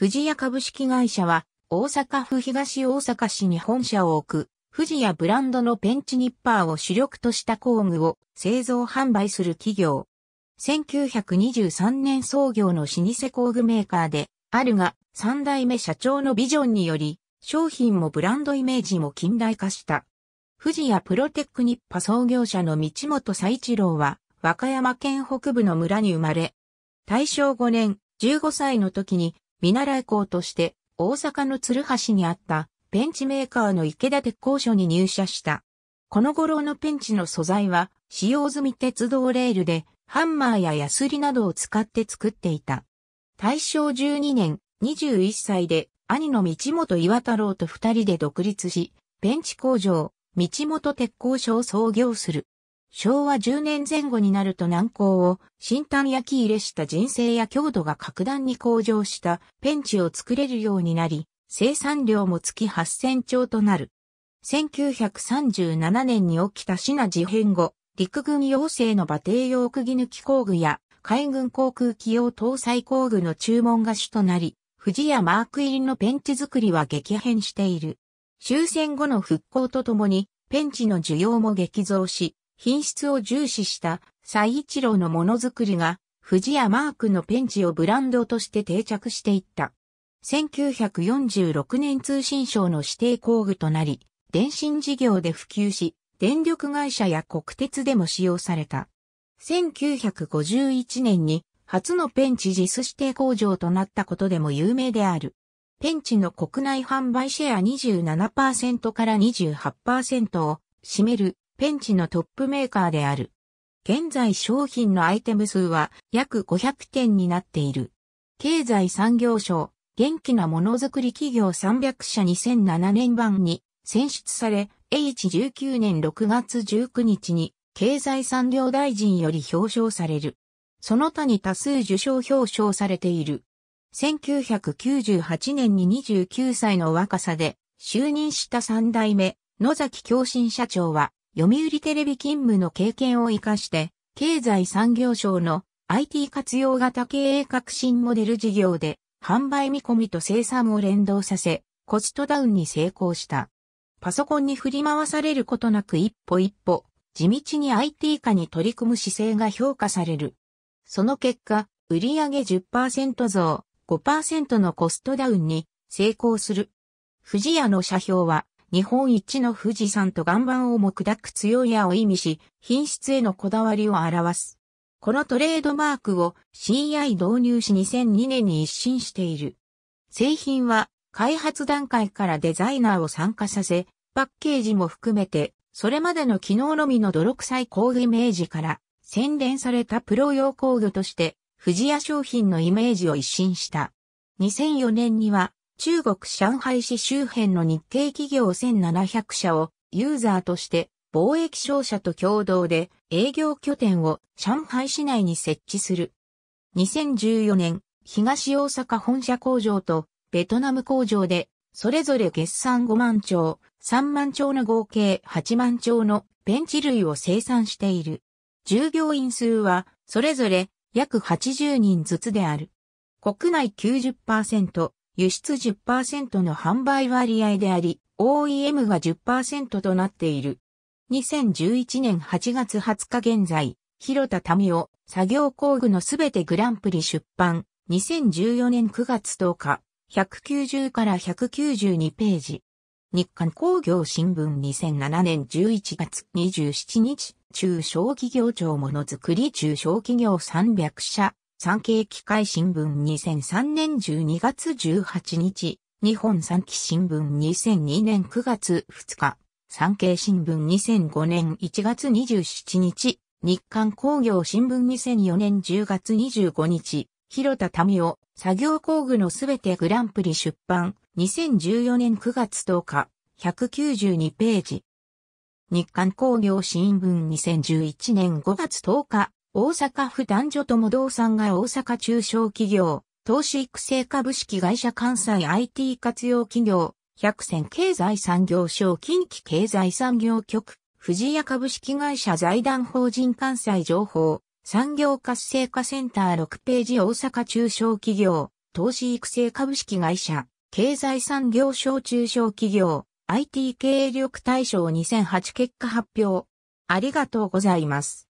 富士屋株式会社は、大阪府東大阪市に本社を置く、富士屋ブランドのペンチニッパーを主力とした工具を製造販売する企業。1923年創業の老舗工具メーカーで、あるが、三代目社長のビジョンにより、商品もブランドイメージも近代化した。富士屋プロテックニッパ創業者の道本佐一郎は、和歌山県北部の村に生まれ、大正5年、15歳の時に見習い校として大阪の鶴橋にあったペンチメーカーの池田鉄工所に入社した。この頃のペンチの素材は使用済み鉄道レールでハンマーやヤスリなどを使って作っていた。大正12年21歳で兄の道本岩太郎と二人で独立し、ペンチ工場、道本鉄工所を創業する。昭和10年前後になると南港を新炭焼き入れした人生や強度が格段に向上したペンチを作れるようになり、生産量も月8000丁となる。1937年に起きた品事変後、陸軍要請の馬蹄用釘抜き工具や海軍航空機用搭載工具の注文が主となり、富士屋マーク入りのペンチ作りは激変している。終戦後の復興とともに、ペンチの需要も激増し、品質を重視した蔡一郎のものづくりが、富士やマークのペンチをブランドとして定着していった。1946年通信省の指定工具となり、電信事業で普及し、電力会社や国鉄でも使用された。1951年に初のペンチ実指定工場となったことでも有名である。ペンチの国内販売シェア27%から28%を占めるペンチのトップメーカーである。現在商品のアイテム数は約500点になっている。経済産業省、元気なものづくり企業300社2007年版に選出され、H19 年6月19日に経済産業大臣より表彰される。その他に多数受賞表彰されている。1998年に29歳の若さで就任した3代目野崎共振社長は読売テレビ勤務の経験を活かして、経済産業省の IT 活用型経営革新モデル事業で、販売見込みと生産を連動させ、コストダウンに成功した。パソコンに振り回されることなく一歩一歩、地道に IT 化に取り組む姿勢が評価される。その結果、売上10%増、5%のコストダウンに成功する。富士屋の社表は、日本一の富士山と岩盤をも砕く強い矢を意味し、品質へのこだわりを表す。このトレードマークを CI 導入し2002年に一新している。製品は開発段階からデザイナーを参加させ、パッケージも含めて、それまでの機能のみの泥臭い工具イメージから、洗練されたプロ用工具として、富士屋商品のイメージを一新した。2004年には、中国上海市周辺の日系企業1700社をユーザーとして貿易商社と共同で営業拠点を上海市内に設置する。2014年、東大阪本社工場とベトナム工場で、それぞれ月産5万丁、3万丁の合計8万丁のベンチ類を生産している。従業員数は、それぞれ約80人ずつである。国内90%、輸出10%の販売割合であり、OEM が10%となっている。2011年8月20日現在、広田民夫、作業工具のすべてグランプリ出版、2014年9月10日、190から192ページ。日刊工業新聞2007年11月27日、中小企業庁ものづくり中小企業300社、産経機械新聞2003年12月18日、日本産機新聞2002年9月2日、産経新聞2005年1月27日、日刊工業新聞2004年10月25日、広田民夫、作業工具のすべてグランプリ出版、2014年9月10日、192ページ。日刊工業新聞2011年5月10日、大阪府男女とも同産が大阪中小企業、投資育成株式会社関西 IT 活用企業、百選経済産業省近畿経済産業局、藤屋株式会社財団法人関西情報、産業活性化センター6ページ大阪中小企業、投資育成株式会社、経済産業省中小企業、IT 経営力対象2008結果発表。ありがとうございます。